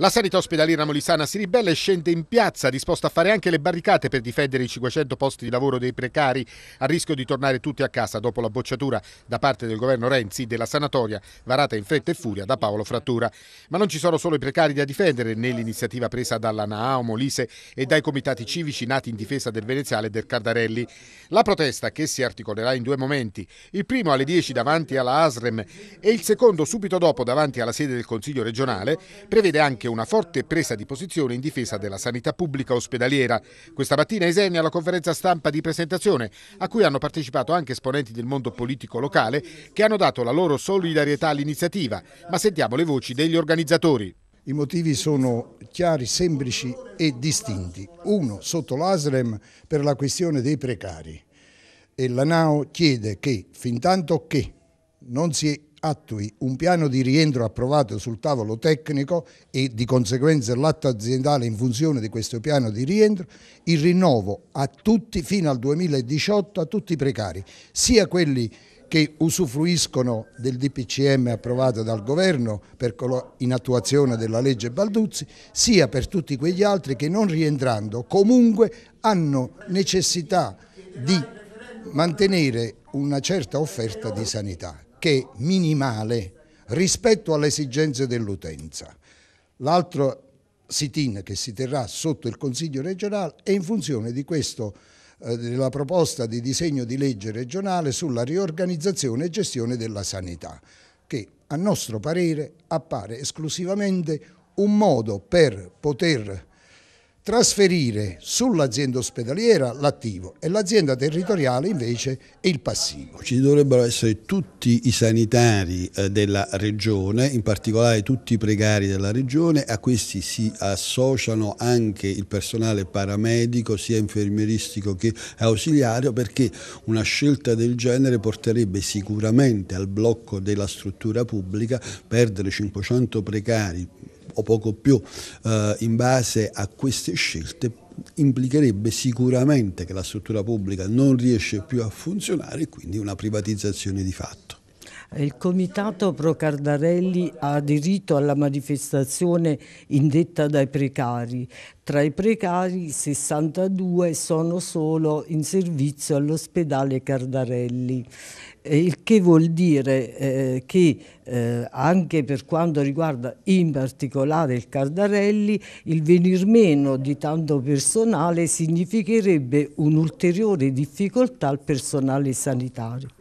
La sanità ospedaliera molisana si ribella e scende in piazza, disposta a fare anche le barricate per difendere i 500 posti di lavoro dei precari, a rischio di tornare tutti a casa dopo la bocciatura da parte del governo Renzi della sanatoria varata in fretta e furia da Paolo Frattura. Ma non ci sono solo i precari da difendere, né l'iniziativa presa dalla NAO Molise e dai comitati civici nati in difesa del Veneziale e del Cardarelli. La protesta, che si articolerà in due momenti, il primo alle 10 davanti alla ASREM e il secondo subito dopo davanti alla sede del Consiglio regionale, prevede anche una forte presa di posizione in difesa della sanità pubblica ospedaliera. Questa mattina esegna alla conferenza stampa di presentazione a cui hanno partecipato anche esponenti del mondo politico locale che hanno dato la loro solidarietà all'iniziativa, ma sentiamo le voci degli organizzatori. I motivi sono chiari, semplici e distinti. Uno, sotto l'ASREM per la questione dei precari. E la NAO chiede che, fin tanto che non si attui un piano di rientro approvato sul tavolo tecnico e di conseguenza l'atto aziendale in funzione di questo piano di rientro, il rinnovo a tutti fino al 2018 a tutti i precari, sia quelli che usufruiscono del DPCM approvato dal governo in attuazione della legge Balduzzi, sia per tutti quegli altri che non rientrando comunque hanno necessità di mantenere una certa offerta di sanità che è minimale rispetto alle esigenze dell'utenza. L'altro sit-in che si terrà sotto il Consiglio regionale è in funzione di questo eh, della proposta di disegno di legge regionale sulla riorganizzazione e gestione della sanità, che a nostro parere appare esclusivamente un modo per poter trasferire sull'azienda ospedaliera l'attivo e l'azienda territoriale invece il passivo. Ci dovrebbero essere tutti i sanitari eh, della regione, in particolare tutti i precari della regione, a questi si associano anche il personale paramedico, sia infermieristico che ausiliario, perché una scelta del genere porterebbe sicuramente al blocco della struttura pubblica, perdere 500 precari o poco più eh, in base a queste scelte implicherebbe sicuramente che la struttura pubblica non riesce più a funzionare e quindi una privatizzazione di fatto. Il comitato Pro Cardarelli ha aderito alla manifestazione indetta dai precari. Tra i precari 62 sono solo in servizio all'ospedale Cardarelli, il che vuol dire eh, che eh, anche per quanto riguarda in particolare il Cardarelli, il venir meno di tanto personale significherebbe un'ulteriore difficoltà al personale sanitario.